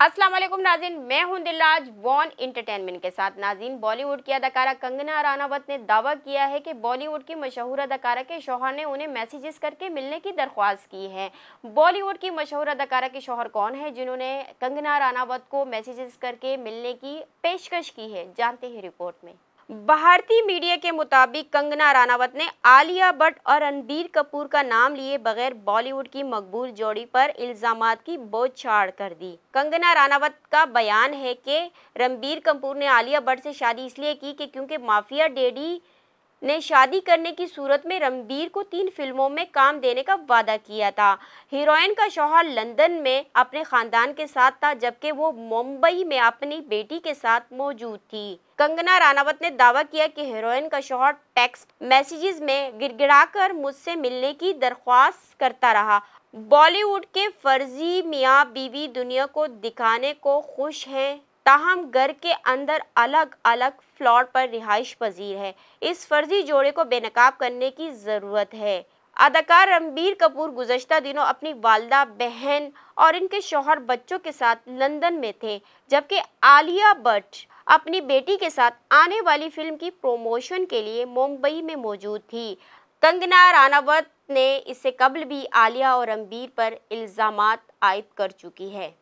अस्सलाम वालेकुम नाजिन मैं हूं दिलराज वॉन इंटरटेनमेंट के साथ नाजिन बॉलीवुड की अदाकारा कंगना रानावत ने दावा किया है कि बॉलीवुड की मशहूर अदाकारा के शोहर ने उन्हें मैसेजेस करके मिलने की दरख्वास्त की है बॉलीवुड की मशहूर अदाकारा के शोहर कौन है जिन्होंने कंगना रानावत को मैसेजेस करके मिलने की पेशकश की है जानते हैं रिपोर्ट में भारतीय मीडिया के मुताबिक कंगना रानावत ने आलिया भट्ट और रणबीर कपूर का नाम लिए बगैर बॉलीवुड की मकबूल जोड़ी पर इल्जाम की बोछाड़ कर दी कंगना रानावत का बयान है कि रणबीर कपूर ने आलिया भट्ट से शादी इसलिए की कि क्योंकि माफिया डेडी ने शादी करने की सूरत में रणबीर को तीन फिल्मों में काम देने का वादा किया था हीरोइन का शोहर लंदन में अपने खानदान के साथ था जबकि वो मुंबई में अपनी बेटी के साथ मौजूद थी कंगना रानावत ने दावा किया कि हीरोइन का शोहर टेक्स्ट मैसेजेस में गिड़गिड़ाकर मुझसे मिलने की दरख्वास्त करता रहा बॉलीवुड के फर्जी मियाँ बीवी दुनिया को दिखाने को खुश हैं ताहम घर के अंदर अलग अलग फ्लोर पर रिहाइश पजीर है इस फर्जी जोड़े को बेनकाब करने की ज़रूरत है अदाकार रणबीर कपूर गुजशत दिनों अपनी वालदा बहन और इनके शोहर बच्चों के साथ लंदन में थे जबकि आलिया भट्ट अपनी बेटी के साथ आने वाली फिल्म की प्रोमोशन के लिए मुंबई में मौजूद थी कंगना रानावत ने इससे कबल भी आलिया और रणबीर पर इल्ज़ाम आयद कर चुकी है